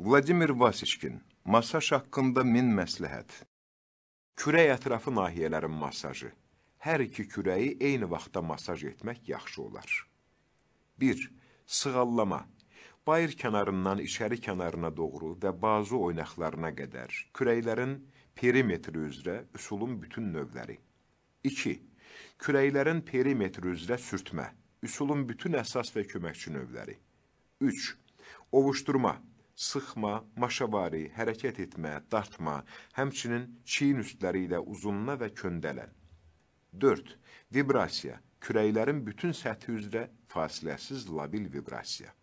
Vladimir Vasiçkin, masaj haqqında min məsləhət. Kürək ətrafı nahiyələrin masajı. Hər iki kürəyi eyni vaxtda masaj etmək yaxşı olar. 1. Sığallama. Bayır kənarından içəri kənarına doğru və bazı oynaqlarına qədər kürəklərin perimetri üzrə üsulun bütün növləri. 2. Kürəklərin perimetri üzrə sürtmə, üsulun bütün əsas və köməkçi növləri. 3. Ovuşdurma sıxma, maşavari, hərəkət etmə, dartma, həmçinin çiyin üstləri ilə uzunla və köndələ. 4. Vibrasiya, kürəklərin bütün səthi üzrə fasiləsiz labil vibrasiya.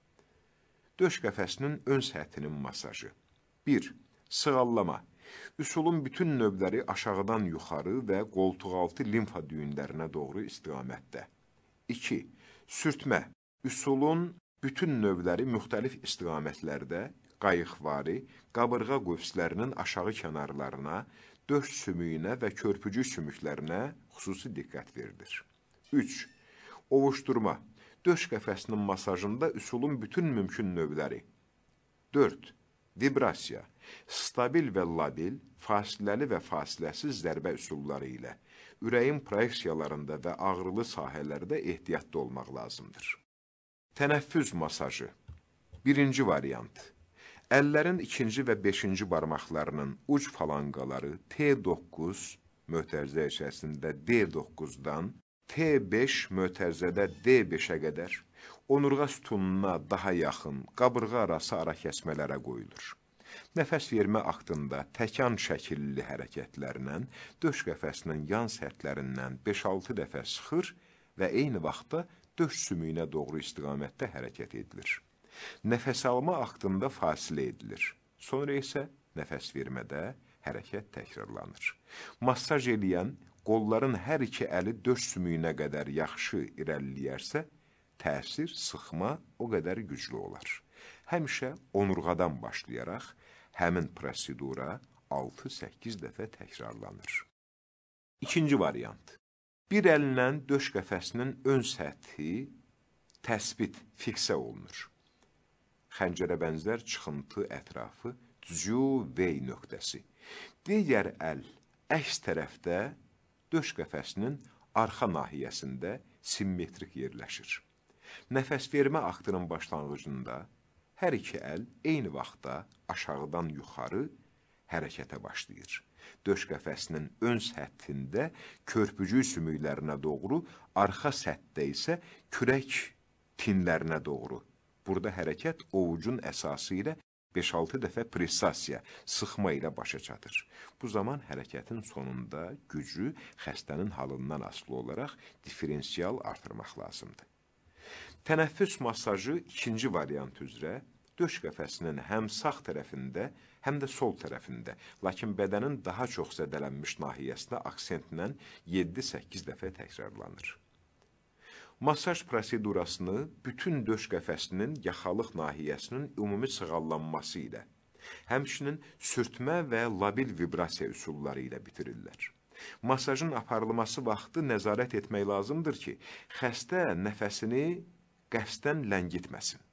Döş qəfəsinin ön səthinin masajı. 1. Sığallama, üsulun bütün növləri aşağıdan yuxarı və qoltuqaltı limfa düyünlərinə doğru istiqamətdə. 2. Sürtmə, üsulun bütün növləri müxtəlif istiqamətlərdə qayıqvari, qabırğa qövslərinin aşağı kənarlarına, döş sümüyünə və körpücü sümüklərinə xüsusi diqqət verilir. 3. Ovuşdurma. Döş qəfəsinin masajında üsulun bütün mümkün növləri. 4. Vibrasiya. Stabil və labil, fasiləli və fasiləsiz zərbə üsulları ilə ürəyin proyeksiyalarında və ağrılı sahələrdə ehtiyatlı olmaq lazımdır. Tənəffüz masajı. Birinci variant. Əllərin ikinci və beşinci barmaqlarının uc falanqaları T9 mötərzə içərisində D9-dan T5 mötərzədə D5-ə qədər onurğa sütununa daha yaxın qabırğa arası arakəsmələrə qoyulur. Nəfəs vermə aktında təkan şəkilli hərəkətlərlə döş qəfəsinin yan sərtlərindən 5-6 dəfə sıxır və eyni vaxtda döş sümüyünə doğru istiqamətdə hərəkət edilir. Nəfəs alma aktında fasilə edilir. Sonra isə nəfəs vermədə hərəkət təkrarlanır. Massaj eləyən qolların hər iki əli döş sümüyünə qədər yaxşı irəliləyərsə, təsir, sıxma o qədər güclü olar. Həmişə onurğadan başlayaraq həmin prosedura 6-8 dəfə təkrarlanır. İkinci variant. Bir əllə döş qəfəsinin ön səthi təsbit, fiksə olunur xəncərə bənzər çıxıntı ətrafı cüvey nöqtəsi. Digər əl əks tərəfdə döş qəfəsinin arxa nahiyəsində simmetrik yerləşir. Nəfəs vermə aktının başlanğıcında hər iki əl eyni vaxtda aşağıdan yuxarı hərəkətə başlayır. Döş qəfəsinin ön səthində körpücü sümüklərinə doğru, arxa sətdə isə kürək tinlərinə doğru Burada hərəkət ovucun əsası ilə 5-6 dəfə pressasiya, sıxma ilə başa çatır. Bu zaman hərəkətin sonunda gücü xəstənin halından asılı olaraq diferensial artırmaq lazımdır. Tənəffüs masajı ikinci variant üzrə döş qəfəsinin həm sağ tərəfində, həm də sol tərəfində, lakin bədənin daha çox zədələnmiş nahiyəsinə aksentlə 7-8 dəfə təkrarlanır. Masaj prosedurasını bütün döş qəfəsinin yaxalıq nahiyəsinin ümumi sığallanması ilə, həmçinin sürtmə və labil vibrasiya üsulları ilə bitirirlər. Masajın aparılması vaxtı nəzarət etmək lazımdır ki, xəstə nəfəsini qəsdən ləngitməsin.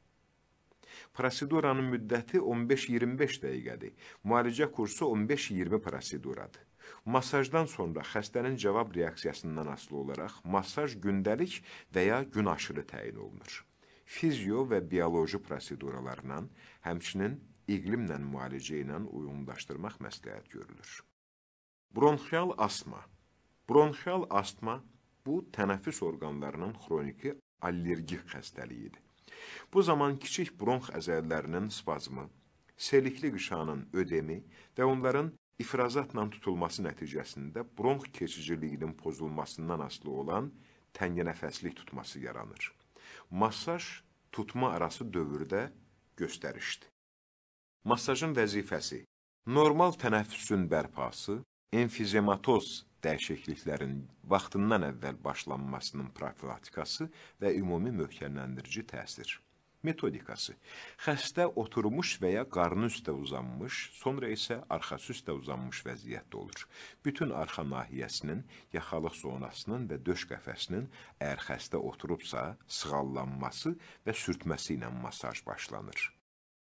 Proseduranın müddəti 15-25 dəqiqədir. Müalicə kursu 15-20 proseduradır. Masajdan sonra xəstənin cavab reaksiyasından asılı olaraq masaj gündəlik və ya gün aşırı təyin olunur. Fizio və bioloji proseduralarla, həmçinin iqlimlə müalicə ilə uyumlaşdırmaq məsləhət görülür. Bronxial asma Bronxial asma bu tənəffüs orqanlarının xroniki allergik xəstəliyidir. Bu zaman kiçik bronx əzəllərinin spazmı, selikli qışanın ödemi və onların İfrazatla tutulması nəticəsində bronx keçiciliyinin pozulmasından asılı olan tənginəfəslik tutması yaranır. Massaj tutma arası dövrdə göstərişdir. Massajın vəzifəsi normal tənəffüsün bərpası, enfizematoz dəyişikliklərin vaxtından əvvəl başlanmasının profilaktikası və ümumi möhkəmləndirici təsir metodikası. Xəstə oturmuş və ya qarnı üstə uzanmış, sonra isə arxası üstə uzanmış vəziyyətdə olur. Bütün arxa nahiyəsinin, yaxalıq zonasının və döş qəfəsinin əgər xəstə oturubsa, sığallanması və sürtməsi ilə masaj başlanır.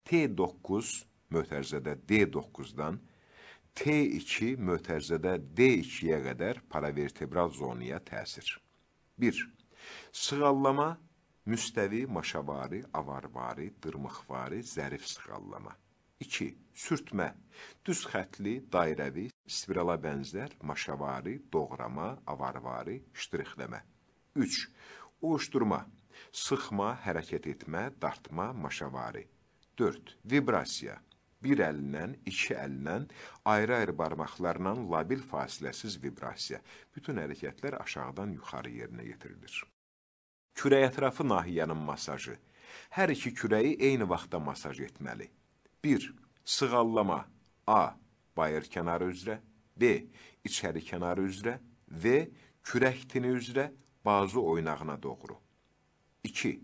T9 mötərzədə D9-dan T2 mötərzədə D2-yə qədər paravertebral zonaya təsir. 1. Sığallama Müstəvi, maşavari, avarvari, dırmıqvari, zərif sıxallama. 2. Sürtmə. Düz xətli, dairəvi, spirala bənzər, maşavari, doğrama, avarvari, ştrixləmə. 3. Oğuşdurma. Sıxma, hərəkət etmə, dartma, maşavari. 4. Vibrasiya. Bir əllə, iki əllə, ayrı-ayrı barmaqlarla labil fasiləsiz vibrasiya. Bütün hərəkətlər aşağıdan yuxarı yerinə yetirilir. Kürək ətrafı nahiyənin masajı. Hər iki kürəyi eyni vaxtda masaj etməli. 1. Sığallama A. Bayır kənarı üzrə B. İçəri kənarı üzrə V. Kürək tini üzrə bazı oynağına doğru. 2.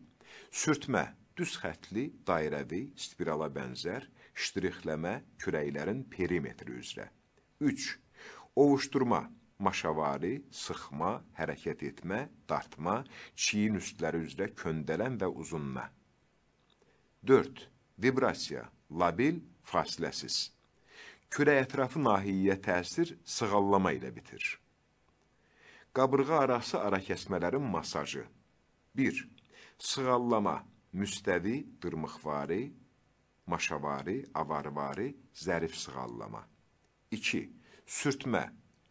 Sürtmə Düz xətli, dairəvi, spirala bənzər, ştirixləmə kürəklərin perimetri üzrə. 3. Ovuşdurma maşavari, sıxma, hərəkət etmə, dartma, çiyin üstləri üzrə köndələn və uzunma. 4. Vibrasiya, labil, fasiləsiz. Kürə ətrafı nahiyyyə təsir sığallama ilə bitir. Qabırğa arası arakəsmələrin masajı. 1. Sığallama, müstəvi, dırmıqvari, maşavari, avarvari, zərif sığallama. 2. Sürtmə,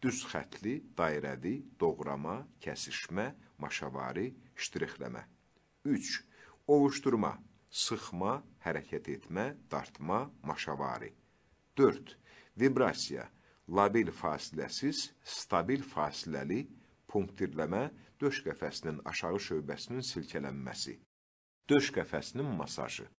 düz xətli, dairəvi, doğrama, kəsişmə, maşavari, ştrixləmə. 3. Ovuşdurma, sıxma, hərəkət etmə, dartma, maşavari. 4. Vibrasiya, labil fasiləsiz, stabil fasiləli, punktirləmə, döş qəfəsinin aşağı şöbəsinin silkələnməsi. Döş qəfəsinin masajı.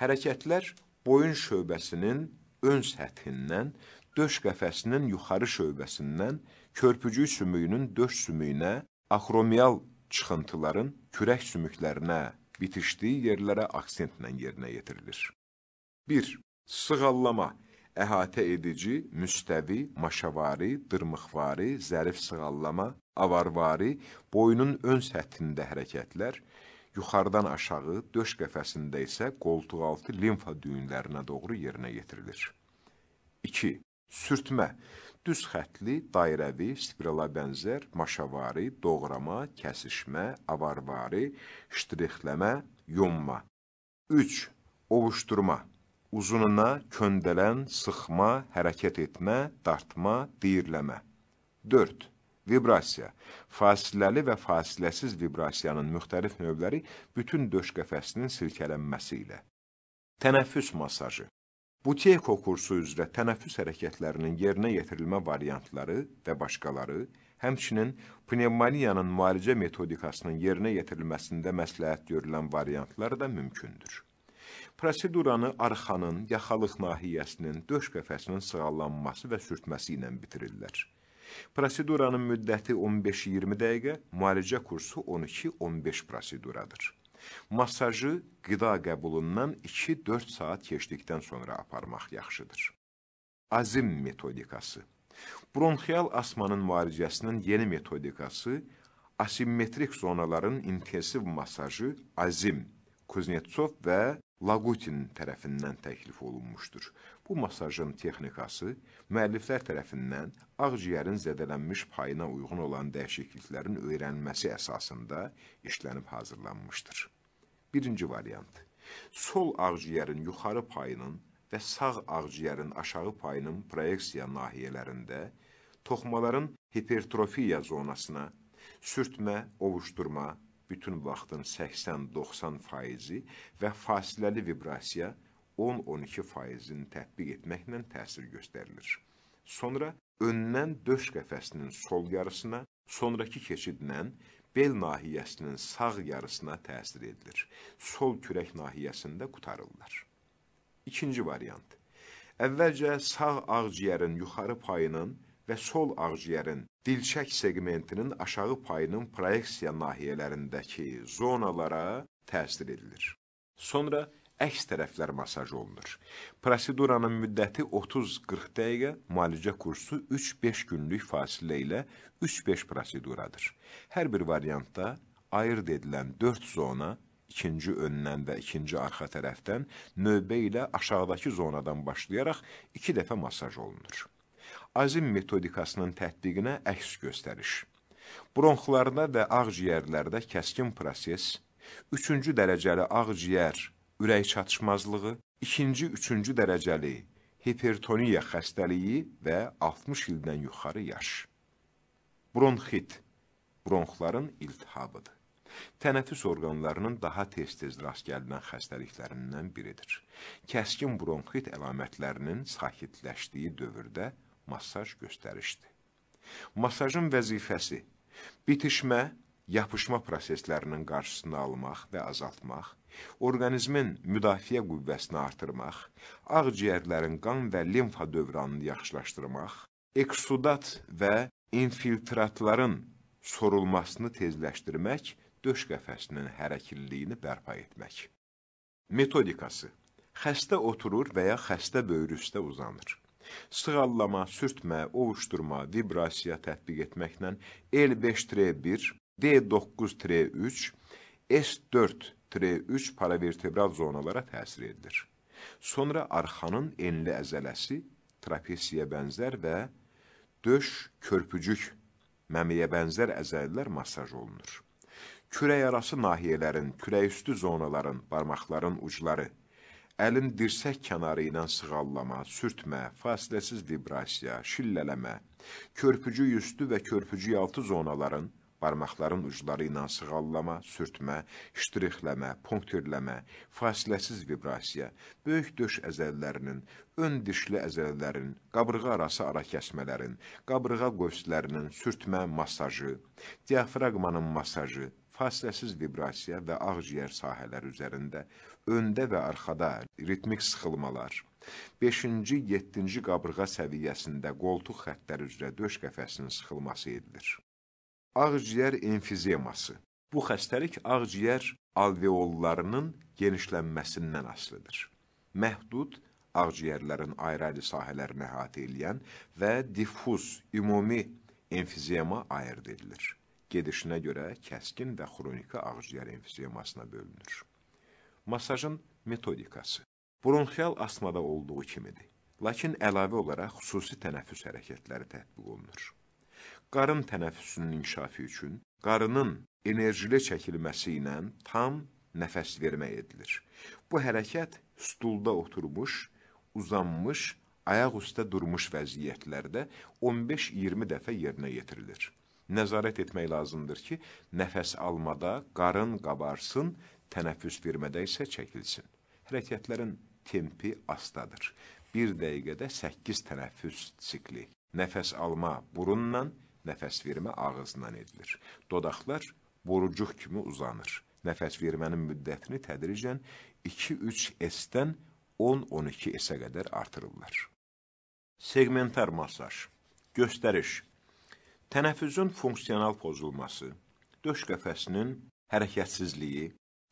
Hərəkətlər boyun şöbəsinin ön səthindən döş qəfəsinin yuxarı şöbəsindən körpücük sümüyünün döş sümüyünə, axromial çıxıntıların kürək sümüklərinə bitişdiyi yerlərə aksentlə yerinə yetirilir. 1. Sığallama əhatə edici, müstəvi, maşavari, dırmıqvari, zərif sığallama, avarvari, boyunun ön səthində hərəkətlər, yuxarıdan aşağı, döş qəfəsində isə qoltuqaltı limfa düyünlərinə doğru yerinə yetirilir. 2 sürtmə. Düz xətli, dairəvi, spirala bənzər, maşavari, doğrama, kəsişmə, avarvari, ştrixləmə, yonma. 3. Ovuşdurma. Uzununa köndələn, sıxma, hərəkət etmə, dartma, deyirləmə. 4. Vibrasiya. Fasiləli və fasiləsiz vibrasiyanın müxtəlif növləri bütün döş qəfəsinin silkələnməsi ilə. Tənəffüs masajı. Buteyko kursu üzrə tənəffüs hərəkətlərinin yerinə yetirilmə variantları və başqaları, həmçinin pnevmoniyanın müalicə metodikasının yerinə yetirilməsində məsləhət görülən variantlar da mümkündür. Proseduranı arxanın, yaxalıq nahiyəsinin, döş qəfəsinin sığallanması və sürtməsi ilə bitirirlər. Proseduranın müddəti 15-20 dəqiqə, müalicə kursu 12-15 proseduradır. Masajı qida qəbulundan 2-4 saat keçdikdən sonra aparmaq yaxşıdır. Azim metodikası Bronxial asmanın müalicəsinin yeni metodikası asimetrik zonaların intensiv masajı azim, Kuznetsov və Lagutin tərəfindən təklif olunmuşdur. Bu masajın texnikası müəlliflər tərəfindən ağciyərin zədələnmiş payına uyğun olan dəyişikliklərin öyrənməsi əsasında işlənib hazırlanmışdır. Birinci variant. Sol ağciyərin yuxarı payının və sağ ağciyərin aşağı payının proyeksiya nahiyələrində toxmaların hipertrofiya zonasına sürtmə, ovuşdurma, bütün vaxtın 80-90 faizi və fasiləli vibrasiya 10-12 faizini tətbiq etməklə təsir göstərilir. Sonra öndən döş qəfəsinin sol yarısına, sonraki keçidlə bel nahiyəsinin sağ yarısına təsir edilir. Sol kürək nahiyəsində qutarırlar. İkinci variant. Əvvəlcə sağ ağciyərin yuxarı payının və sol ağciyərin dilçək segmentinin aşağı payının proyeksiya nahiyələrindəki zonalara təsir edilir. Sonra əks tərəflər masaj olunur. Proseduranın müddəti 30-40 dəqiqə, müalicə kursu 3-5 günlük fasilə ilə 3-5 proseduradır. Hər bir variantda ayırt edilən 4 zona, ikinci öndən və ikinci arxa tərəfdən növbə ilə aşağıdakı zonadan başlayaraq iki dəfə masaj olunur. Azim metodikasının tətbiqinə əks göstəriş. Bronxlarda və ağciyərlərdə kəskin proses, üçüncü dərəcəli ağciyər ürək çatışmazlığı, ikinci, üçüncü dərəcəli hipertoniya xəstəliyi və 60 ildən yuxarı yaş. Bronxit, bronxların iltihabıdır. Tənəffüs orqanlarının daha tez-tez rast gəlinən xəstəliklərindən biridir. Kəskin bronxit əlamətlərinin sakitləşdiyi dövrdə masaj göstərişdir. Masajın vəzifəsi bitişmə, yapışma proseslərinin qarşısını almaq və azaltmaq, Orqanizmin müdafiə qüvvəsini artırmaq, ağciyərlərin qan və limfa dövranını yaxşılaşdırmaq, eksudat və infiltratların sorulmasını tezləşdirmək, döş qəfəsinin hərəkilliyini bərpa etmək. Metodikası Xəstə oturur və ya xəstə böyrü üstə uzanır. Sığallama, sürtmə, ovuşdurma, vibrasiya tətbiq etməklə L5-1, D9-3, S4-3 paravertebral zonalara təsir edilir. Sonra arxanın enli əzələsi trapesiyə bənzər və döş körpücük məməyə bənzər əzələlər masaj olunur. Kürək arası nahiyələrin, kürəküstü zonaların, barmaqların ucları, əlin dirsək kənarı ilə sığallama, sürtmə, fasiləsiz vibrasiya, şillələmə, körpücü üstü və körpücü altı zonaların, Barmaqların ucları ilə sığallama, sürtmə, ştrixləmə, punktirləmə, fasiləsiz vibrasiya, böyük döş əzəllərinin, ön dişli əzəllərin, qabırğa arası ara kəsmələrin, qabırğa qövslərinin sürtmə masajı, diafraqmanın masajı, fasiləsiz vibrasiya və ağciyər sahələri üzərində, öndə və arxada ritmik sıxılmalar, 5-ci, 7-ci qabırğa səviyyəsində qoltuq xəttləri üzrə döş qəfəsinin sıxılması edilir. Ağciyər enfizyeması. Bu xəstəlik ağciyər alveollarının genişlənməsindən asılıdır. Məhdud ağciyərlərin ayrı-ayrı sahələrini əhatə eləyən və diffuz, ümumi enfizyema ayırd edilir. Gedişinə görə kəskin və xroniki ağciyər enfizyemasına bölünür. Masajın metodikası Bronxial asmada olduğu kimidir, lakin əlavə olaraq xüsusi tənəffüs hərəkətləri tətbiq olunur qarın tənəffüsünün inkişafı üçün qarının enerjili çəkilməsi ilə tam nəfəs vermək edilir. Bu hərəkət stulda oturmuş, uzanmış, ayaq üstə durmuş vəziyyətlərdə 15-20 dəfə yerinə yetirilir. Nəzarət etmək lazımdır ki, nəfəs almada qarın qabarsın, tənəffüs vermədə isə çəkilsin. Hərəkətlərin tempi astadır. Bir dəqiqədə 8 tənəffüs sikli. Nəfəs alma burunla, nəfəs vermə ağızdan edilir. Dodaqlar borucuq kimi uzanır. Nəfəs vermənin müddətini tədricən 2-3 S-dən 10-12 S-ə qədər artırırlar. Segmentar masaj Göstəriş Tənəffüzün funksional pozulması, döş qəfəsinin hərəkətsizliyi,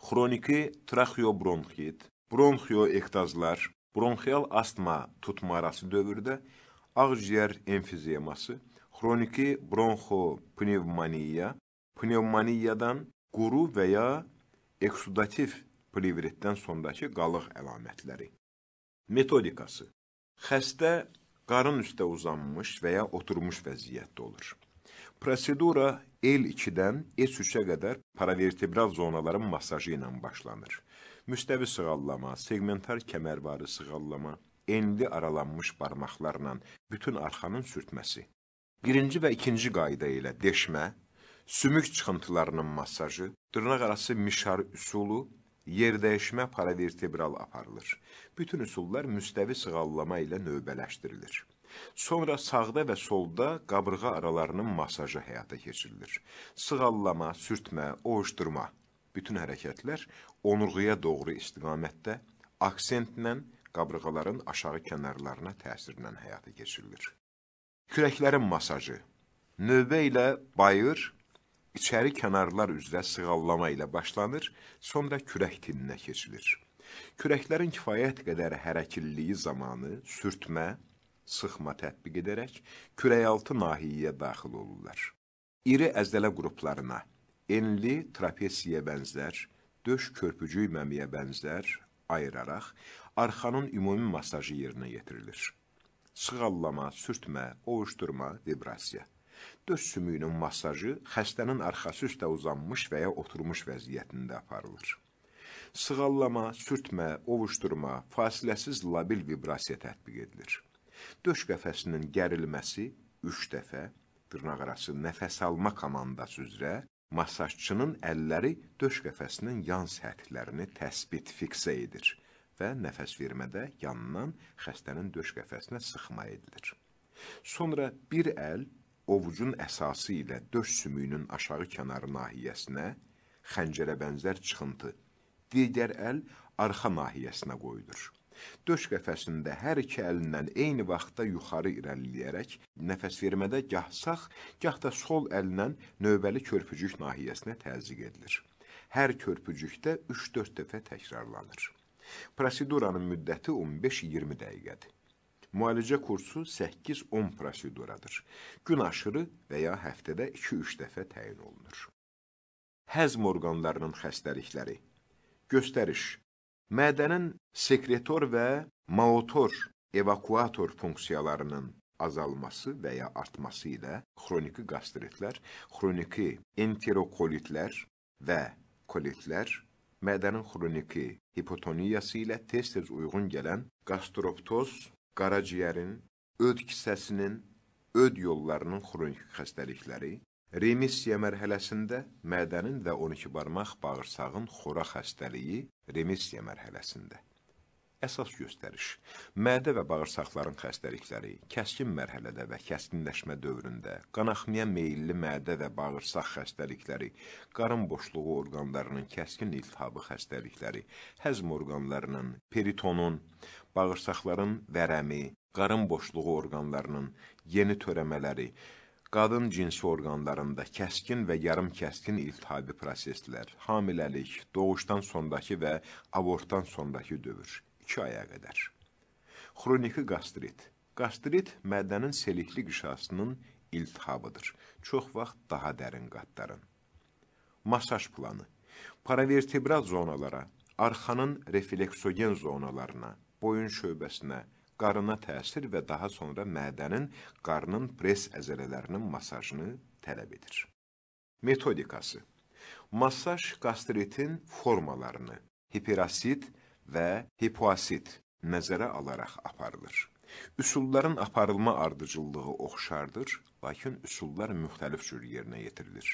xroniki traxeobronxit, bronxioektazlar, bronxial astma tutma arası dövrdə ağciyər enfizyeması, xroniki bronxopnevmoniya, pnevmoniyadan quru və ya eksudativ plevritdən sondakı qalıq əlamətləri. Metodikası Xəstə qarın üstə uzanmış və ya oturmuş vəziyyətdə olur. Prosedura L2-dən S3-ə qədər paravertebral zonaların masajı ilə başlanır. Müstəvi sığallama, segmentar kəmərvarı sığallama, enli aralanmış barmaqlarla bütün arxanın sürtməsi. Birinci və ikinci qayda ilə deşmə, sümük çıxıntılarının masajı, dırnaq arası mişar üsulu, yer dəyişmə paravertebral aparılır. Bütün üsullar müstəvi sığallama ilə növbələşdirilir. Sonra sağda və solda qabırğa aralarının masajı həyata keçirilir. Sığallama, sürtmə, oğuşdurma bütün hərəkətlər onurğuya doğru istiqamətdə aksentlə qabırğaların aşağı kənarlarına təsirlə həyata keçirilir. Kürəklərin masajı. Növbə ilə bayır, içəri kənarlar üzrə sığallama ilə başlanır, sonra kürək tininə keçilir. Kürəklərin kifayət qədər hərəkilliyi zamanı sürtmə, sıxma tətbiq edərək kürəyaltı nahiyyəyə daxil olurlar. İri əzdələ qruplarına enli trapesiyə bənzər, döş körpücüy məmiyə bənzər ayıraraq arxanın ümumi masajı yerinə yetirilir sığallama, sürtmə, ovuşdurma, vibrasiya. Döş sümüyünün masajı xəstənin arxası üstə uzanmış və ya oturmuş vəziyyətində aparılır. Sığallama, sürtmə, ovuşdurma, fasiləsiz labil vibrasiya tətbiq edilir. Döş qəfəsinin gərilməsi 3 dəfə, dırnaq arası nəfəs alma komandası üzrə masajçının əlləri döş qəfəsinin yan səthlərini təsbit fiksə edir və nəfəs vermədə yandan xəstənin döş qəfəsinə sıxma edilir. Sonra bir əl ovucun əsası ilə döş sümüyünün aşağı kənarı nahiyəsinə xəncərə bənzər çıxıntı, digər əl arxa nahiyəsinə qoyulur. Döş qəfəsində hər iki əlindən eyni vaxtda yuxarı irəliləyərək nəfəs vermədə gah sağ, gah da sol əllə növbəli körpücük nahiyəsinə təzyiq edilir. Hər körpücükdə 3-4 dəfə təkrarlanır. Proseduranın müddəti 15-20 dəqiqədir. Müalicə kursu 8-10 proseduradır. Gün aşırı və ya həftədə 2-3 dəfə təyin olunur. Həzm orqanlarının xəstəlikləri Göstəriş Mədənin sekretor və maotor evakuator funksiyalarının azalması və ya artması ilə xroniki qastritlər, xroniki enterokolitlər və kolitlər Mədənin xroniki hipotoniyası ilə tez-tez uyğun gələn qastroptoz, qaraciyərin, öd kisəsinin, öd yollarının xronik xəstəlikləri, remissiya mərhələsində mədənin və 12 barmaq bağırsağın xora xəstəliyi remissiya mərhələsində. Əsas göstəriş, mədə və bağırsaqların xəstəlikləri, kəskin mərhələdə və kəskinləşmə dövründə, qanaxmaya meyilli mədə və bağırsaq xəstəlikləri, qarın boşluğu orqanlarının kəskin iltihabı xəstəlikləri, həzm orqanlarının, peritonun, bağırsaqların vərəmi, qarın boşluğu orqanlarının yeni törəmələri, Qadın cinsi orqanlarında kəskin və yarım kəskin iltihabi proseslər, hamiləlik, doğuşdan sondakı və abortdan sondakı dövr, 2 aya qədər. Xroniki qastrit. Qastrit mədənin selikli qışasının iltihabıdır. Çox vaxt daha dərin qatların. Masaj planı. Paravertebral zonalara, arxanın refleksogen zonalarına, boyun şöbəsinə, qarına təsir və daha sonra mədənin qarnın pres əzələlərinin masajını tələb edir. Metodikası Masaj qastritin formalarını, hiperasit, və hipoasit nəzərə alaraq aparılır. Üsulların aparılma ardıcıllığı oxşardır, lakin üsullar müxtəlif cür yerinə yetirilir.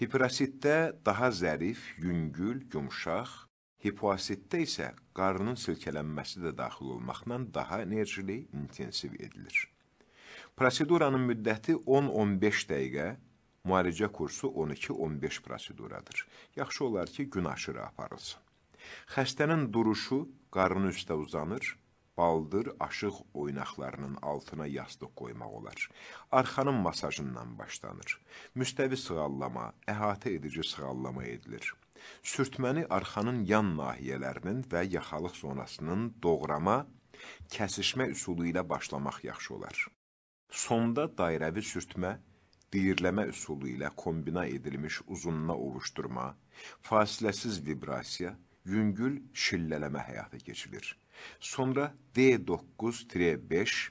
Hiperasitdə daha zərif, yüngül, yumşaq, hipoasitdə isə qarının silkələnməsi də daxil olmaqla daha enerjili, intensiv edilir. Proseduranın müddəti 10-15 dəqiqə, müalicə kursu 12-15 proseduradır. Yaxşı olar ki, gün aşırı aparılsın. Xəstənin duruşu qarın üstə uzanır, baldır aşıq oynaqlarının altına yastıq qoymaq olar. Arxanın masajından başlanır. Müstəvi sığallama, əhatə edici sığallama edilir. Sürtməni arxanın yan nahiyələrinin və yaxalıq zonasının doğrama, kəsişmə üsulu ilə başlamaq yaxşı olar. Sonda dairəvi sürtmə, diyirləmə üsulu ilə kombina edilmiş uzununa ovuşdurma, fasiləsiz vibrasiya, yüngül şilleleme hayata geçilir. Sonra D9-5,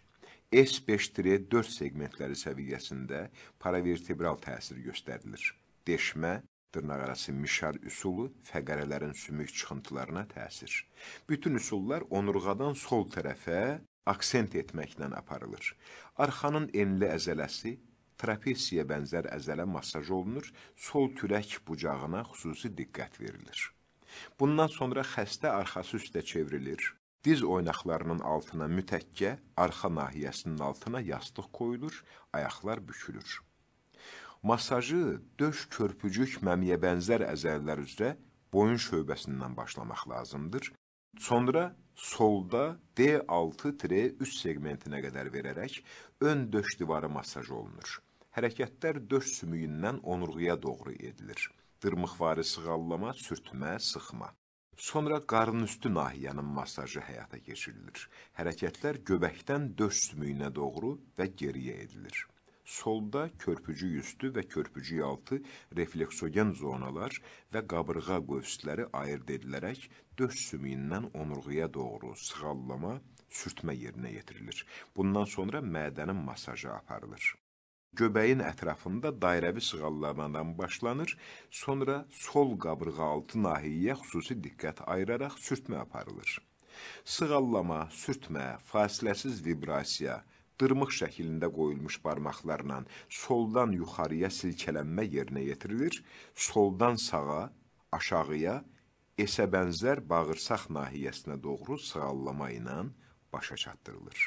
S5-4 segmentləri səviyyəsində paravertebral təsir göstərilir. Deşmə, dırnaq arası mişar üsulu fəqərələrin sümük çıxıntılarına təsir. Bütün üsullar onurğadan sol tərəfə aksent etməklə aparılır. Arxanın enli əzələsi trapesiyə bənzər əzələ masaj olunur, sol kürək bucağına xüsusi diqqət verilir. Bundan sonra xəstə arxası üstə çevrilir. Diz oynaqlarının altına mütəkkə, arxa nahiyəsinin altına yastıq qoyulur, ayaqlar bükülür. Masajı döş körpücük məmiyə bənzər əzərlər üzrə boyun şöbəsindən başlamaq lazımdır. Sonra solda D6-3 segmentinə qədər verərək ön döş divarı masaj olunur. Hərəkətlər döş sümüyündən onurğuya doğru edilir dırmıqvari sığallama, sürtmə, sıxma. Sonra qarın üstü nahiyənin masajı həyata keçirilir. Hərəkətlər göbəkdən döş sümüyünə doğru və geriyə edilir. Solda körpücü üstü və körpücü altı refleksogen zonalar və qabırğa qövsləri ayırt edilərək döş sümüyündən onurğuya doğru sığallama, sürtmə yerinə yetirilir. Bundan sonra mədənin masajı aparılır göbəyin ətrafında dairəvi sığallamadan başlanır, sonra sol qabırğa altı nahiyyəyə xüsusi diqqət ayıraraq sürtmə aparılır. Sığallama, sürtmə, fasiləsiz vibrasiya, dırmıq şəklində qoyulmuş barmaqlarla soldan yuxarıya silkələnmə yerinə yetirilir, soldan sağa, aşağıya, esə bənzər bağırsaq nahiyəsinə doğru sığallama ilə başa çatdırılır.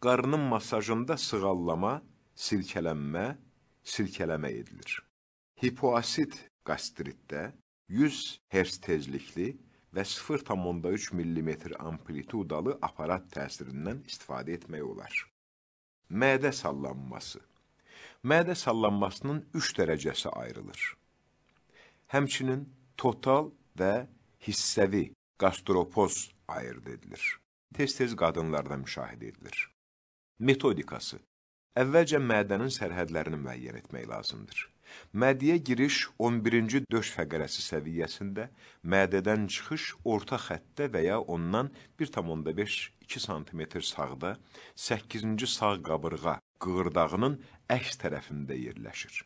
Qarnın masajında sığallama sirkələnmə, sirkələmə edilir. Hipoasid qastritdə 100 Hz tezlikli və 0,3 mm amplitudalı aparat təsirindən istifadə etmək olar. Mədə sallanması Mədə sallanmasının 3 dərəcəsi ayrılır. Həmçinin total və hissəvi qastropoz ayırt edilir. Tez-tez qadınlarda müşahidə edilir. Metodikası Əvvəlcə mədənin sərhədlərini müəyyən etmək lazımdır. Mədəyə giriş 11-ci döş fəqərəsi səviyyəsində, mədədən çıxış orta xəttdə və ya ondan 1,5-2 sm sağda 8-ci sağ qabırğa qığırdağının əks tərəfində yerləşir.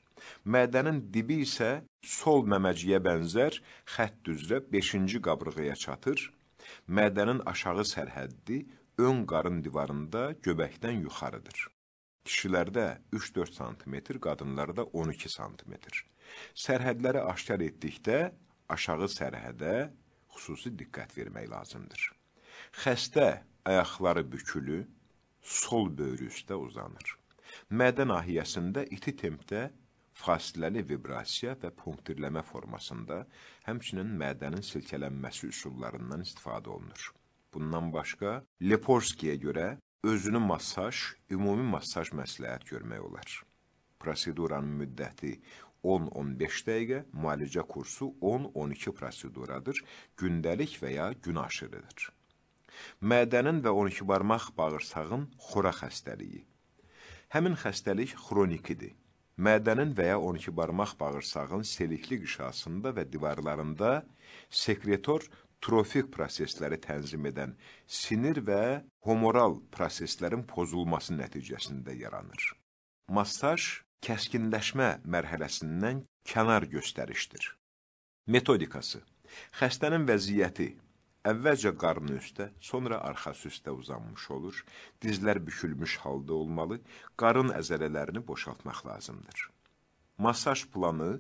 Mədənin dibi isə sol məməciyə bənzər xətt üzrə 5-ci qabırğaya çatır. Mədənin aşağı sərhəddi ön qarın divarında göbəkdən yuxarıdır. Kişilərdə 3-4 sm, qadınlarda 12 sm. Sərhədləri aşkar etdikdə aşağı sərhədə xüsusi diqqət vermək lazımdır. Xəstə ayaqları bükülü, sol böyrü üstə uzanır. Mədə nahiyəsində iti tempdə fasiləli vibrasiya və punktirləmə formasında, həmçinin mədənin silkələnməsi üsullarından istifadə olunur. Bundan başqa, Leporskiyə görə özünü masaj, ümumi masaj məsləhət görmək olar. Proseduranın müddəti 10-15 dəqiqə, müalicə kursu 10-12 proseduradır, gündəlik və ya gün aşırıdır. Mədənin və 12 barmaq bağırsağın xora xəstəliyi. Həmin xəstəlik xronikidir. Mədənin və ya 12 barmaq bağırsağın selikli qışasında və divarlarında sekretor trofik prosesləri tənzim edən sinir və homoral proseslərin pozulması nəticəsində yaranır. Massaj kəskinləşmə mərhələsindən kənar göstərişdir. Metodikası Xəstənin vəziyyəti əvvəlcə qarın üstə, sonra arxası üstə uzanmış olur, dizlər bükülmüş halda olmalı, qarın əzələlərini boşaltmaq lazımdır. Masaj planı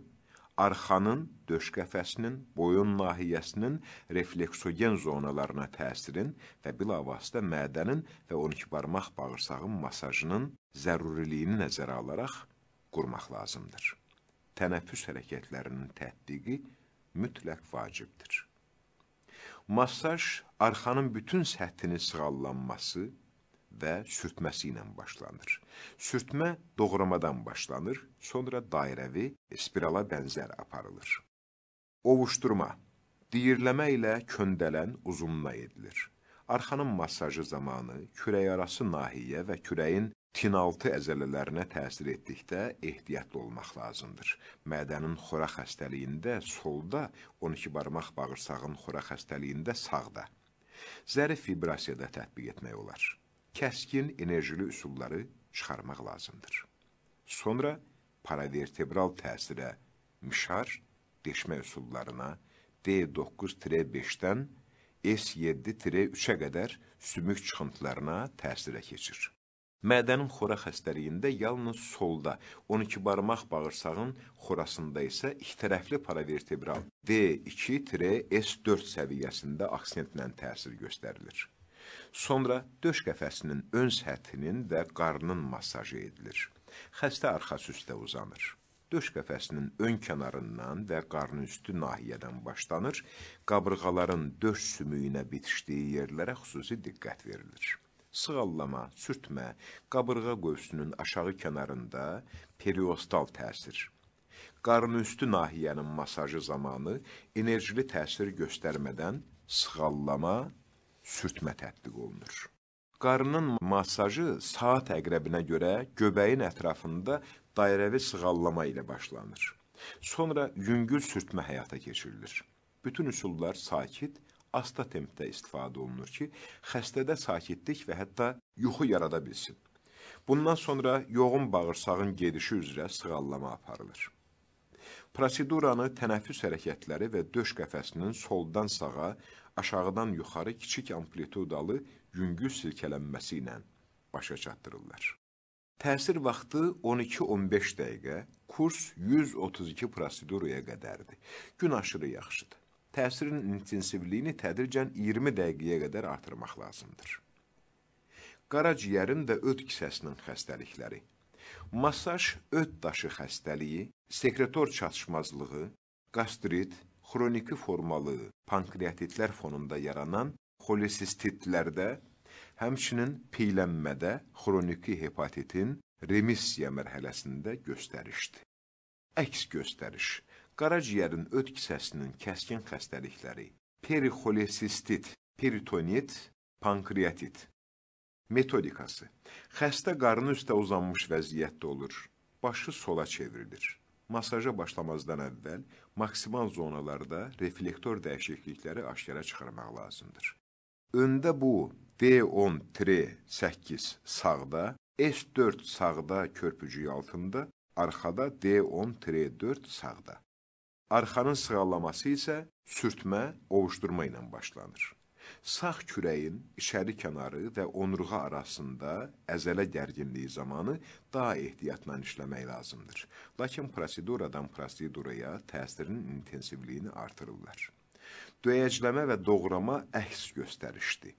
arxanın, döş qəfəsinin, boyun nahiyəsinin refleksogen zonalarına təsirin və bilavasitə mədənin və 12 barmaq bağırsağın masajının zəruriliyini nəzərə alaraq qurmaq lazımdır. Tənəffüs hərəkətlərinin tətbiqi mütləq vacibdir. Masaj arxanın bütün səthini sığallanması, və sürtməsi ilə başlanır. Sürtmə doğramadan başlanır, sonra dairəvi spirala bənzər aparılır. Ovuşdurma Deyirləmə ilə köndələn uzunla edilir. Arxanın masajı zamanı kürəyarası nahiyə və kürəyin tinaltı əzələlərinə təsir etdikdə ehtiyatlı olmaq lazımdır. Mədənin xoraq xəstəliyində solda, 12 barmaq bağırsağın xoraq xəstəliyində sağda. Zərif vibrasiyada tətbiq etmək olar keskin enerjili üsulları çıxarmaq lazımdır. Sonra paravertebral təsirə mişar deşmə üsullarına D9-5-dən S7-3-ə qədər sümük çıxıntılarına təsirə keçir. Mədənin xora xəstəliyində yalnız solda, 12 barmaq bağırsağın xorasında isə iki tərəfli paravertebral D2-S4 səviyyəsində aksentlə təsir göstərilir. Sonra döş qəfəsinin ön səthinin və qarnın masajı edilir. Xəstə arxası üstə uzanır. Döş qəfəsinin ön kənarından və qarnın üstü nahiyədən başlanır, qabırğaların döş sümüyünə bitişdiyi yerlərə xüsusi diqqət verilir. Sığallama, sürtmə, qabırğa qövsünün aşağı kənarında periostal təsir qarnüstü nahiyənin masajı zamanı enerjili təsir göstərmədən sıxallama sürtmə tətbiq olunur. Qarının masajı saat əqrəbinə görə göbəyin ətrafında dairəvi sığallama ilə başlanır. Sonra yüngül sürtmə həyata keçirilir. Bütün üsullar sakit, asta tempdə istifadə olunur ki, xəstədə sakitlik və hətta yuxu yarada bilsin. Bundan sonra yoğun bağırsağın gedişi üzrə sığallama aparılır. Proseduranı tənəffüs hərəkətləri və döş qəfəsinin soldan sağa, aşağıdan yuxarı kiçik amplitudalı yüngül silkələnməsi ilə başa çatdırırlar. Təsir vaxtı 12-15 dəqiqə, kurs 132 proseduraya qədərdir. Gün aşırı yaxşıdır. Təsirin intensivliyini tədricən 20 dəqiqəyə qədər artırmaq lazımdır. Qaraciyərin və öd kisəsinin xəstəlikləri Masaj öd daşı xəstəliyi sekretor çatışmazlığı, qastrit, xroniki formalı pankreatitlər fonunda yaranan xolisistitlərdə, həmçinin piylənmədə xroniki hepatitin remissiya mərhələsində göstərişdir. Əks göstəriş, qaraciyərin öd kisəsinin kəskin xəstəlikləri, perixolesistit, peritonit, pankreatit. Metodikası, xəstə qarın üstə uzanmış vəziyyətdə olur, başı sola çevrilir masaja başlamazdan əvvəl maksimal zonalarda reflektor dəyişiklikləri aşkara çıxarmaq lazımdır. Öndə bu D10-8 sağda, S4 sağda körpücüyü altında, arxada D10-4 sağda. Arxanın sığallaması isə sürtmə, ovuşdurma ilə başlanır. Sağ kürəyin içəri kənarı və onurğa arasında əzələ gərginliyi zamanı daha ehtiyatla işləmək lazımdır. Lakin proseduradan proseduraya təsirinin intensivliyini artırırlar. Döyəcləmə və doğrama əks göstərişdir.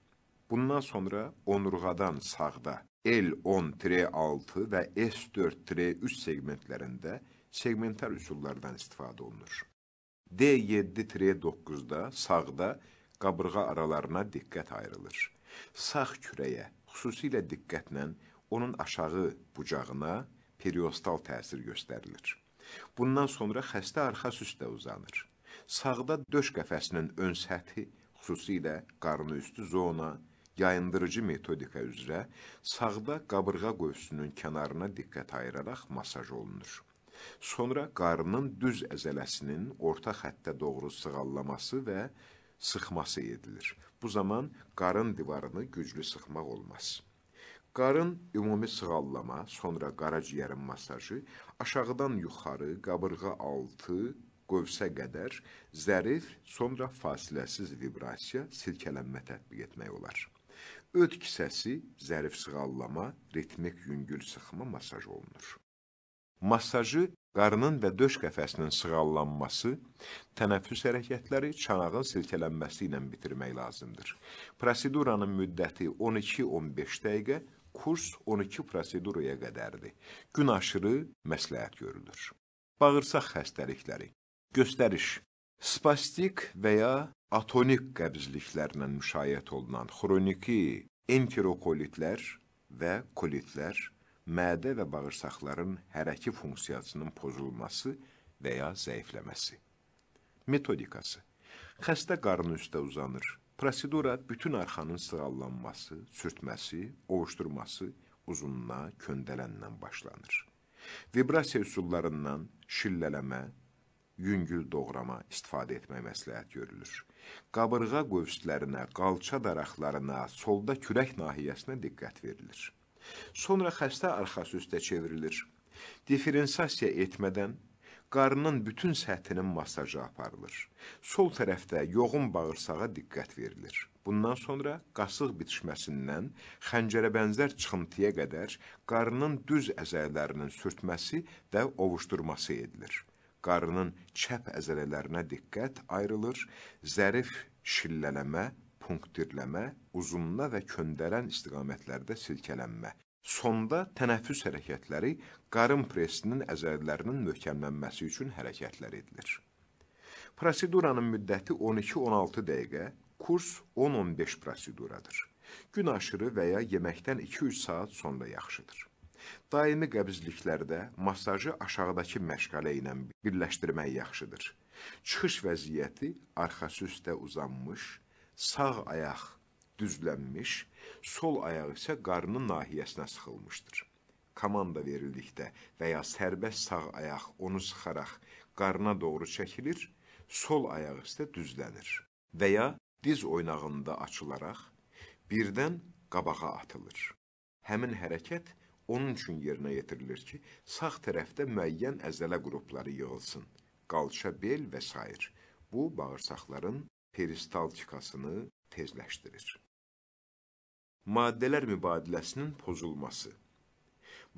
Bundan sonra onurğadan sağda L10-6 və S4-3 segmentlərində segmentar üsullardan istifadə olunur. D7-9-da sağda qabırğa aralarına diqqət ayrılır. Sağ kürəyə xüsusilə diqqətlə onun aşağı bucağına periostal təsir göstərilir. Bundan sonra xəstə arxa süstə uzanır. Sağda döş qəfəsinin ön səthi, xüsusilə qarın üstü zona, yayındırıcı metodika üzrə sağda qabırğa qövsünün kənarına diqqət ayıraraq masaj olunur. Sonra qarının düz əzələsinin orta xəttə doğru sığallaması və sıxması edilir. Bu zaman qarın divarını güclü sıxmaq olmaz. Qarın ümumi sığallama, sonra qaraciyərin masajı aşağıdan yuxarı, qabırğa altı, qövsə qədər zərif, sonra fasiləsiz vibrasiya, silkələnmə tətbiq etmək olar. Öd kisəsi zərif sığallama, ritmik yüngül sıxma masaj olunur. Masajı qarnın və döş qəfəsinin sığallanması, tənəffüs hərəkətləri çanağın silkələnməsi ilə bitirmək lazımdır. Proseduranın müddəti 12-15 dəqiqə, kurs 12 proseduraya qədərdir. Gün aşırı məsləhət görülür. Bağırsaq xəstəlikləri, göstəriş, spastik və ya atonik qəbzliklərlə müşayiət olunan xroniki enterokolitlər və kolitlər, mədə və bağırsaqların hərəki funksiyasının pozulması və ya zəifləməsi. Metodikası Xəstə qarın üstə uzanır. Prosedura bütün arxanın sığallanması, sürtməsi, ovuşdurması uzununa köndələndən başlanır. Vibrasiya üsullarından şillələmə, yüngül doğrama istifadə etmək məsləhət görülür. Qabırğa qövslərinə, qalça daraqlarına, solda kürək nahiyəsinə diqqət verilir. Sonra xəstə arxası üstə çevrilir. Diferensasiya etmədən qarnın bütün səthinin masajı aparılır. Sol tərəfdə yoğun bağırsağa diqqət verilir. Bundan sonra qasıq bitişməsindən xəncərə bənzər çıxıntıya qədər qarnın düz əzələlərinin sürtməsi və ovuşdurması edilir. Qarnın çəp əzələlərinə diqqət ayrılır, zərif şillələmə punktirləmə, uzununa və köndərən istiqamətlərdə silkələnmə. Sonda tənəffüs hərəkətləri qarın presinin əzərlərinin möhkəmlənməsi üçün hərəkətlər edilir. Proseduranın müddəti 12-16 dəqiqə, kurs 10-15 proseduradır. Gün aşırı və ya yeməkdən 2-3 saat sonra yaxşıdır. Daimi qəbizliklərdə masajı aşağıdakı məşğələ ilə birləşdirmək yaxşıdır. Çıxış vəziyyəti arxası üstə uzanmış, Sağ ayaq düzlənmiş, sol ayaq isə qarnın nahiyəsinə sıxılmışdır. Komanda verildikdə və ya sərbəst sağ ayaq onu sıxaraq qarına doğru çəkilir, sol ayaq isə düzlənir və ya diz oynağında açılaraq birdən qabağa atılır. Həmin hərəkət onun üçün yerinə yetirilir ki, sağ tərəfdə müəyyən əzələ qrupları yığılsın, qalça, bel və s. Bu, bağırsaqların peristaltikasını tezləşdirir. Maddələr mübadiləsinin pozulması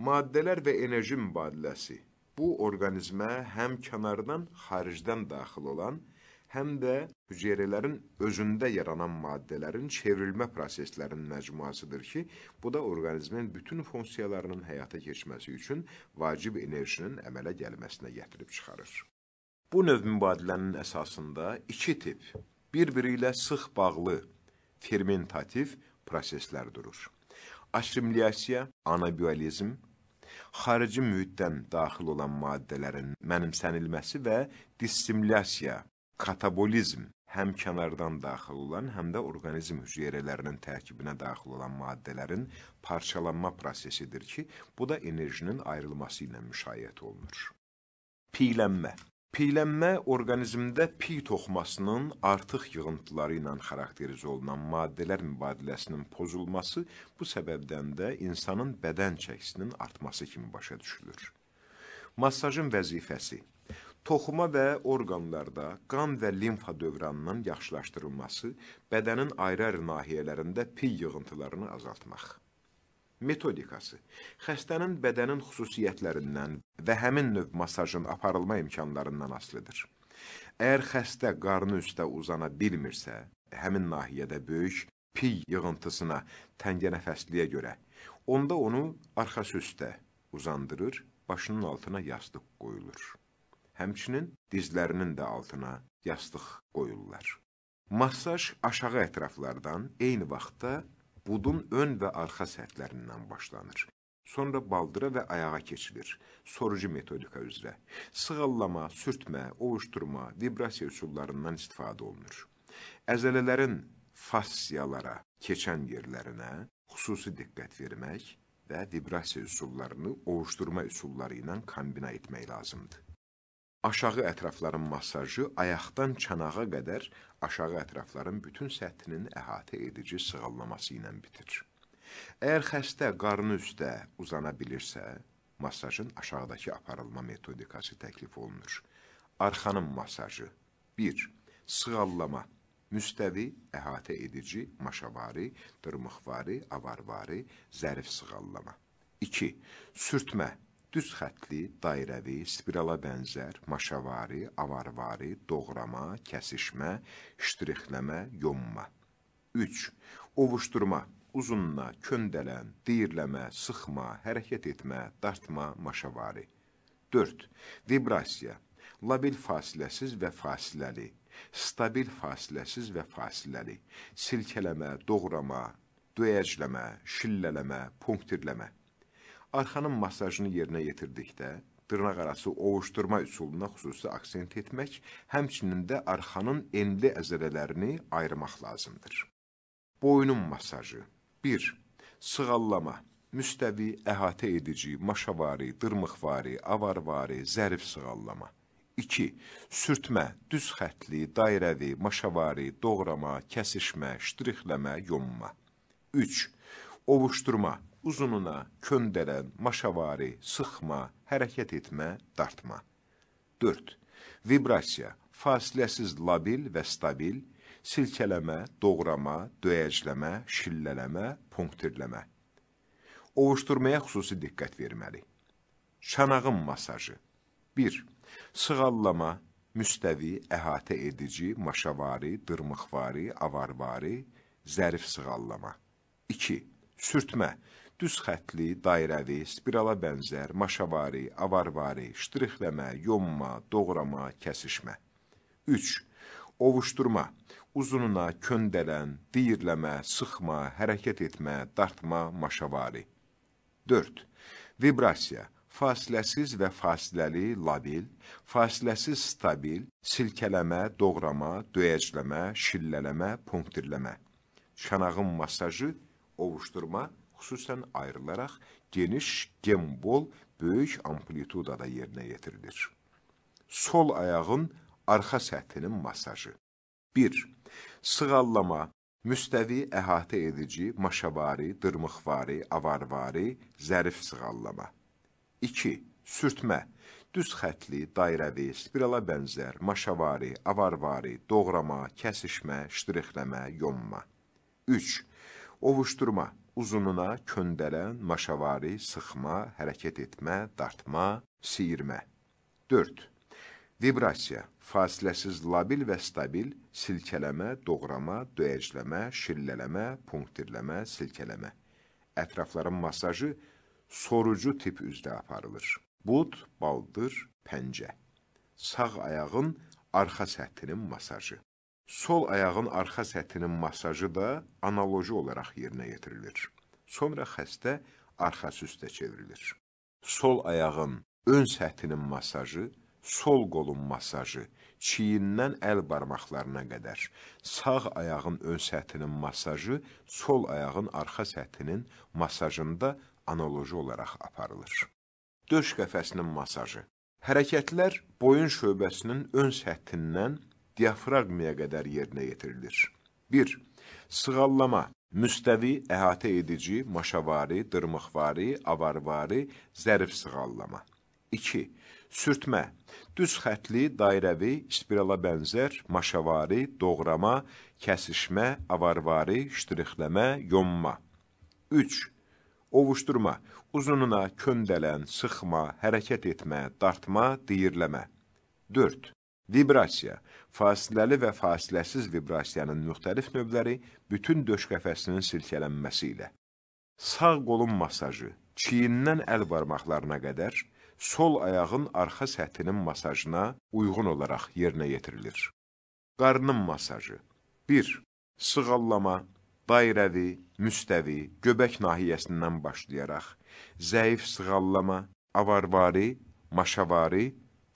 Maddələr və enerji mübadiləsi bu orqanizmə həm kənardan, xaricdən daxil olan, həm də hüceyrələrin özündə yaranan maddələrin çevrilmə proseslərinin məcmuasıdır ki, bu da orqanizmin bütün funksiyalarının həyata keçməsi üçün vacib enerjinin əmələ gəlməsinə gətirib çıxarır. Bu növ mübadilənin əsasında iki tip birbiriyle sık bağlı fermentatif prosesler durur. Asimilyasiya, anabiyalizm, xarici mühitdən daxil olan maddələrin mənimsənilməsi və dissimilyasiya, katabolizm, həm kənardan daxil olan, həm də orqanizm hüceyrələrinin tərkibinə daxil olan maddələrin parçalanma prosesidir ki, bu da enerjinin ayrılması ilə müşayiət olunur. Piylənmə Piylənmə orqanizmdə piy toxumasının artıq yığıntıları ilə xarakterizə olunan maddələr mübadiləsinin pozulması bu səbəbdən də insanın bədən çəkisinin artması kimi başa düşülür. Massajın vəzifəsi Toxuma və orqanlarda qan və limfa dövranının yaxşılaşdırılması, bədənin ayrı-ayrı nahiyələrində piy yığıntılarını azaltmaq. Metodikası Xəstənin bədənin xüsusiyyətlərindən və həmin növ masajın aparılma imkanlarından aslıdır. Əgər xəstə qarnı üstə uzana bilmirsə, həmin nahiyədə böyük piy yığıntısına, təngənəfəsliyə görə, onda onu arxası üstə uzandırır, başının altına yastıq qoyulur. Həmçinin dizlərinin də altına yastıq qoyurlar. Masaj aşağı ətraflardan eyni vaxtda budun ön və arxa səhvlərindən başlanır. Sonra baldıra və ayağa keçilir. Sorucu metodika üzrə. Sığallama, sürtmə, ovuşturma, vibrasiya üsullarından istifadə olunur. Əzələlərin fasyalara keçən yerlərinə xüsusi diqqət vermək və vibrasiya üsullarını ovuşturma üsulları ilə kombina etmək lazımdır. Aşağı ətrafların masajı ayaqdan çanağa qədər aşağı ətrafların bütün səthinin əhatə edici sığallaması ilə bitir. Əgər xəstə qarın üstə uzana bilirsə, masajın aşağıdakı aparılma metodikası təklif olunur. Arxanın masajı 1. Sığallama Müstəvi, əhatə edici, maşavari, dırmıqvari, avarvari, zərif sığallama 2. Sürtmə düz xətli, dairəvi, spirala bənzər, maşavari, avarvari, doğrama, kəsişmə, ştrixləmə, yonma. 3. Ovuşdurma, uzunla, köndələn, deyirləmə, sıxma, hərəkət etmə, dartma, maşavari. 4. Vibrasiya, labil fasiləsiz və fasiləli, stabil fasiləsiz və fasiləli, silkələmə, doğrama, döyəcləmə, şillələmə, punktirləmə. Arxanın masajını yerinə yetirdikdə, dırnaq arası ovuşdurma üsuluna xüsusi aksent etmək, həmçinin də arxanın enli əzələlərini ayırmaq lazımdır. Boynun masajı 1. Sığallama Müstəvi, əhatə edici, maşavari, dırmıqvari, avarvari, zərif sığallama 2. Sürtmə, düz xətli, dairəvi, maşavari, doğrama, kəsişmə, ştrixləmə, yonma 3. Ovuşdurma uzununa, köndərən, maşavari, sıxma, hərəkət etmə, dartma. 4. Vibrasiya, fasiləsiz labil və stabil, silkələmə, doğrama, döyəcləmə, şillələmə, punktirləmə. Ovuşdurmaya xüsusi diqqət verməli. Çanağın masajı 1. Sığallama, müstəvi, əhatə edici, maşavari, dırmıqvari, avarvari, zərif sığallama. 2. Sürtmə, düz xətli, dairəvi, spirala bənzər, maşavari, avarvari, ştrixləmə, yonma, doğrama, kəsişmə. 3. Ovuşdurma, uzununa, köndələn, deyirləmə, sıxma, hərəkət etmə, dartma, maşavari. 4. Vibrasiya, fasiləsiz və fasiləli, labil, fasiləsiz stabil, silkələmə, doğrama, döyəcləmə, şillələmə, punktirləmə. Şanağın masajı, ovuşdurma, xüsusən ayrılaraq geniş, gembol, böyük amplitudada yerinə yetirilir. Sol ayağın arxa səthinin masajı. 1. Sığallama, müstəvi əhatə edici, maşavari, dırmıqvari, avarvari, zərif sığallama. 2. Sürtmə, düz xətli, dairəvi, spirala bənzər, maşavari, avarvari, doğrama, kəsişmə, ştirixləmə, yonma. 3. Ovuşdurma, uzununa köndələn, maşavari, sıxma, hərəkət etmə, dartma, siyirmə. 4. Vibrasiya, fasiləsiz labil və stabil silkələmə, doğrama, döyəcləmə, şillələmə, punktirləmə, silkələmə. Ətrafların masajı sorucu tip üzrə aparılır. Bud, baldır, pəncə. Sağ ayağın arxa səthinin masajı. Sol ayağın arxa səthinin masajı da analoji olaraq yerinə yetirilir. Sonra xəstə arxası üstə çevrilir. Sol ayağın ön səthinin masajı, sol qolun masajı, çiyindən əl barmaqlarına qədər, sağ ayağın ön səthinin masajı, sol ayağın arxa səthinin masajında analoji olaraq aparılır. Döş qəfəsinin masajı Hərəkətlər boyun şöbəsinin ön səthindən diyafragmaya qədər yerinə yetirilir. 1. Sığallama Müstəvi, əhatə edici, maşavari, dırmıqvari, avarvari, zərif sığallama. 2. Sürtmə Düz xətli, dairəvi, spirala bənzər, maşavari, doğrama, kəsişmə, avarvari, ştirixləmə, yonma. 3. Ovuşdurma Uzununa köndələn, sıxma, hərəkət etmə, dartma, deyirləmə. 4. Vibrasiya fasiləli və fasiləsiz vibrasiyanın müxtəlif növləri bütün döş qəfəsinin silkələnməsi ilə. Sağ qolun masajı, çiyindən əl barmaqlarına qədər, sol ayağın arxa səthinin masajına uyğun olaraq yerinə yetirilir. Qarnın masajı 1. Sığallama, dairəvi, müstəvi, göbək nahiyəsindən başlayaraq, zəif sığallama, avarvari, maşavari,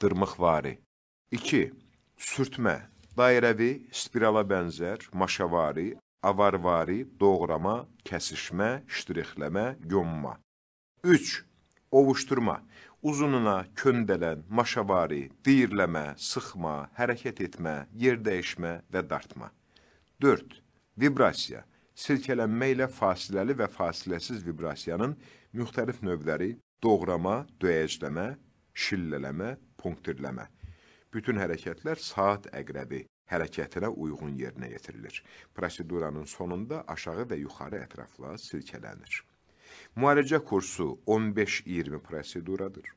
dırmıqvari. 2. Sürtmə, dairəvi, spirala bənzər, maşavari, avarvari, doğrama, kəsişmə, ştirixləmə, yonma. 3. Ovuşdurma, uzununa, köndələn, maşavari, deyirləmə, sıxma, hərəkət etmə, yer dəyişmə və dartma. 4. Vibrasiya, silkələnmə ilə fasiləli və fasiləsiz vibrasiyanın müxtəlif növləri doğrama, döyəcləmə, şillələmə, punktirləmə. Bütün hərəkətlər saat əqrəbi hərəkətinə uyğun yerinə yetirilir. Proseduranın sonunda aşağı və yuxarı ətrafla silkələnir. Müalicə kursu 15-20 proseduradır.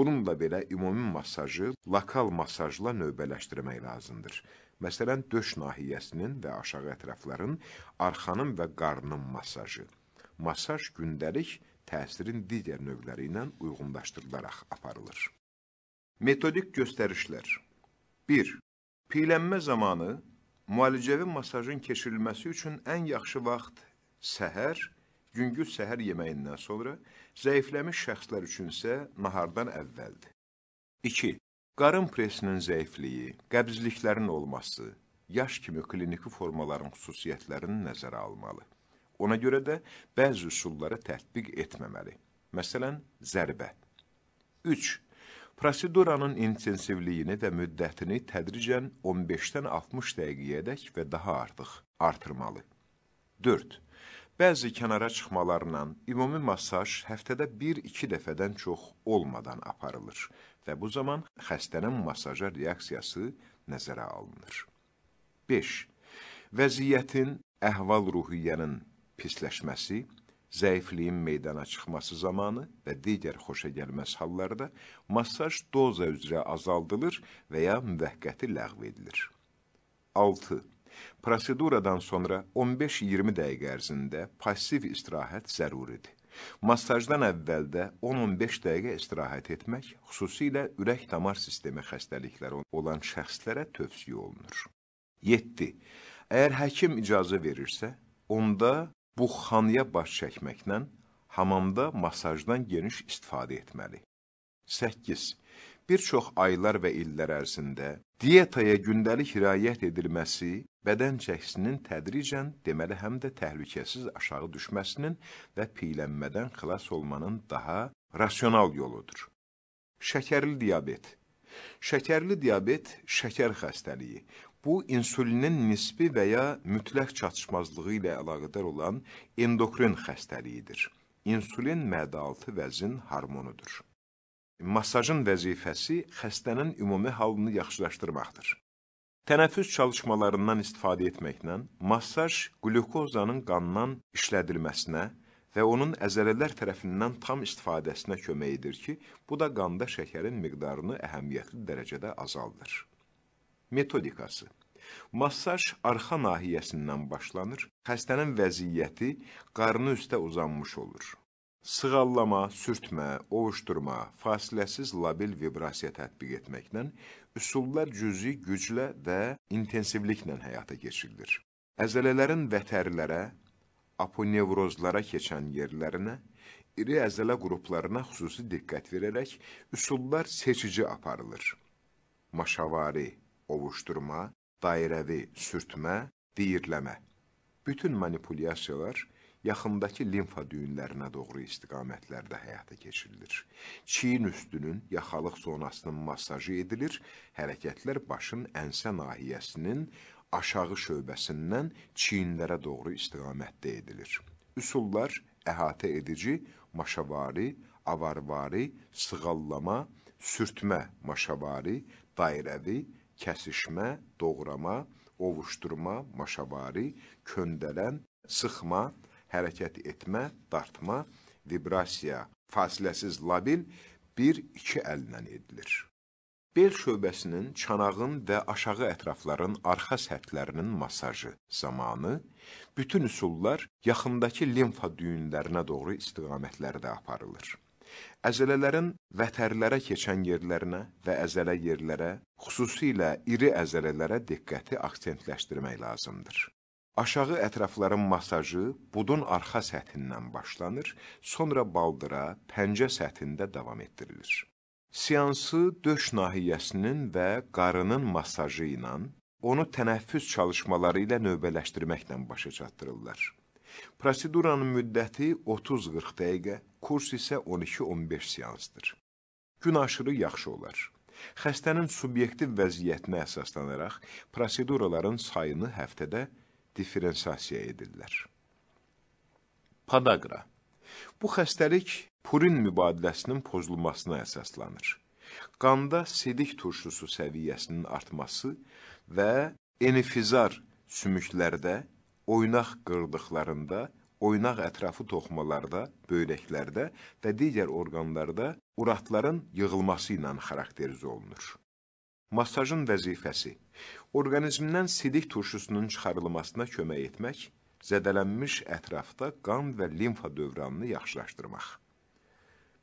Bununla belə ümumi masajı lokal masajla növbələşdirmək lazımdır. Məsələn, döş nahiyəsinin və aşağı ətrafların, arxanın və qarnın masajı. Masaj gündəlik təsirin digər növləri ilə uyğunlaşdırılaraq aparılır. Metodik göstərişlər 1. Piylənmə zamanı müalicəvi masajın keçirilməsi üçün ən yaxşı vaxt səhər, gündüz səhər yeməyindən sonra, zəifləmiş şəxslər üçün isə nahardan əvvəldir. 2. Qarın presinin zəifliyi, qəbzliklərin olması, yaş kimi kliniki formaların xüsusiyyətlərini nəzərə almalı. Ona görə də bəzi üsulları tətbiq etməməli. Məsələn, zərbə. 3 proseduranın intensivliyini və müddətini tədricən 15-dən 60 dəqiqəyədək və daha artıq artırmalı. 4. Bəzi kənara çıxmalarla ümumi masaj həftədə 1-2 dəfədən çox olmadan aparılır və bu zaman xəstənin masaja reaksiyası nəzərə alınır. 5. Vəziyyətin, əhval-ruhiyyənin pisləşməsi zəifliyin meydana çıxması zamanı və digər xoşagəlməz hallarda masaj doza üzrə azaldılır və ya müvəqqəti ləğv edilir. 6. Proseduradan sonra 15-20 dəqiqə ərzində pasiv istirahət zəruridir. Masajdan əvvəldə 10-15 dəqiqə istirahət etmək, xüsusilə ürək-damar sistemi xəstəlikləri olan şəxslərə tövsiyə olunur. 7. Əgər həkim icazə verirsə, onda buxxanıya baş çəkməklə hamamda masajdan geniş istifadə etməli. 8. Bir çox aylar və illər ərzində diyetaya gündəlik riayət edilməsi bədən çəkisinin tədricən, deməli həm də təhlükəsiz aşağı düşməsinin və piylənmədən xilas olmanın daha rasional yoludur. Şəkərli diabet Şəkərli diabet şəkər xəstəliyi Bu, insülinin nisbi və ya mütləq çatışmazlığı ilə əlaqədar olan endokrin xəstəliyidir. İnsülin mədaltı vəzin harmonudur. Masajın vəzifəsi xəstənin ümumi halını yaxşılaşdırmaqdır. Tənəffüs çalışmalarından istifadə etməklə masaj qlukozanın qandan işlədilməsinə və onun əzələlər tərəfindən tam istifadəsinə kömək edir ki, bu da qanda şəkərin miqdarını əhəmiyyətli dərəcədə azaldır. Metodikası Massaj arxa nahiyəsindən başlanır, xəstənin vəziyyəti qarnı üstə uzanmış olur. Sığallama, sürtmə, ovuşdurma, fasiləsiz labil vibrasiya tətbiq etməklə üsullar cüzi güclə və intensivliklə həyata keçirilir. Əzələlərin vətərlərə, aponevrozlara keçən yerlərinə, iri əzələ qruplarına xüsusi diqqət verərək üsullar seçici aparılır. Maşavari ovuşturma, dairəvi sürtmə, diyirləmə. Bütün manipulyasiyalar yaxındakı limfa düyünlərinə doğru istiqamətlərdə həyata keçirilir. Çiyin üstünün yaxalıq zonasının masajı edilir, hərəkətlər başın ənsə nahiyəsinin aşağı şöbəsindən çiyinlərə doğru istiqamətdə edilir. Üsullar əhatə edici, maşavari, avarvari, sığallama, sürtmə maşavari, dairəvi, kəsişmə, doğrama, ovuşdurma, maşavari, köndələn, sıxma, hərəkət etmə, dartma, vibrasiya, fasiləsiz labil bir-iki əllə edilir. Bel şöbəsinin, çanağın və aşağı ətrafların arxa səthlərinin masajı zamanı bütün üsullar yaxındakı limfa düyünlərinə doğru istiqamətlərdə aparılır. Əzələlərin vətərlərə keçən yerlərinə və əzələ yerlərə, xüsusilə iri əzələlərə diqqəti aksentləşdirmək lazımdır. Aşağı ətrafların masajı budun arxa səthindən başlanır, sonra baldıra, pəncə səthində davam etdirilir. Seansı döş nahiyəsinin və qarının masajı ilə, onu tənəffüs çalışmaları ilə növbələşdirməklə başa çatdırırlar. Proseduranın müddəti 30-40 dəqiqə, kurs isə 12-15 seansdır. Gün aşırı yaxşı olar. Xəstənin subyektiv vəziyyətinə əsaslanaraq proseduraların sayını həftədə diferensasiya edirlər. Podagra Bu xəstəlik purin mübadiləsinin pozulmasına əsaslanır. Qanda sedik turşusu səviyyəsinin artması və enifizar sümüklərdə oynaq qırdıqlarında, oynaq ətrafı toxumalarda, böyrəklərdə və digər orqanlarda uratların yığılması ilə xarakterizə olunur. Masajın vəzifəsi Orqanizmdən sidik turşusunun çıxarılmasına kömək etmək, zədələnmiş ətrafda qan və limfa dövranını yaxşılaşdırmaq.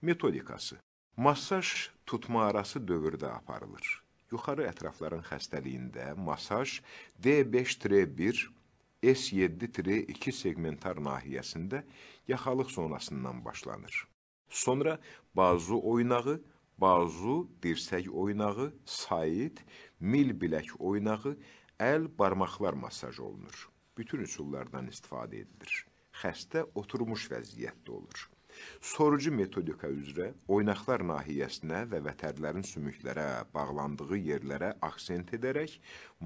Metodikası Masaj tutma arası dövrdə aparılır. Yuxarı ətrafların xəstəliyində masaj D5-1 S7-2 segmentar nahiyəsində yaxalıq zonasından başlanır. Sonra bazu oynağı, bazu dirsək oynağı, sayit, mil bilək oynağı, əl barmaqlar masaj olunur. Bütün üsullardan istifadə edilir. Xəstə oturmuş vəziyyətdə olur. Sorucu metodika üzrə oynaqlar nahiyəsinə və vətərlərin sümüklərə bağlandığı yerlərə aksent edərək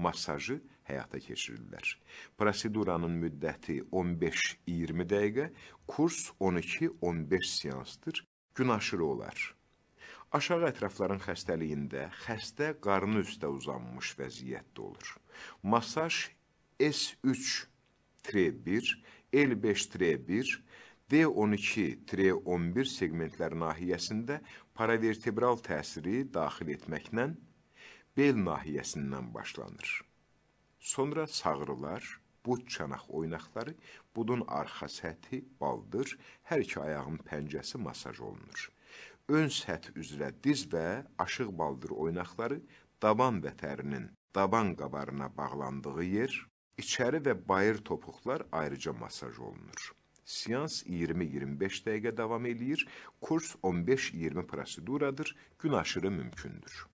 masajı həyata keçirirlər. Proseduranın müddəti 15-20 dəqiqə, kurs 12-15 seansdır, gün aşırı olar. Aşağı ətrafların xəstəliyində xəstə qarın üstə uzanmış vəziyyətdə olur. Masaj S3-1, L5-1, D12-11 segmentlər nahiyəsində paravertebral təsiri daxil etməklə bel nahiyəsindən başlanır. Sonra sağrılar, bu çanaq oynaqları, budun arxa səthi baldır, hər iki ayağın pəncəsi masaj olunur. Ön səth üzrə diz və aşıq baldır oynaqları daban vətərinin daban qabarına bağlandığı yer, içəri və bayır topuqlar ayrıca masaj olunur. Seans 20-25 dəqiqə davam eləyir, kurs 15-20 proseduradır, gün aşırı mümkündür.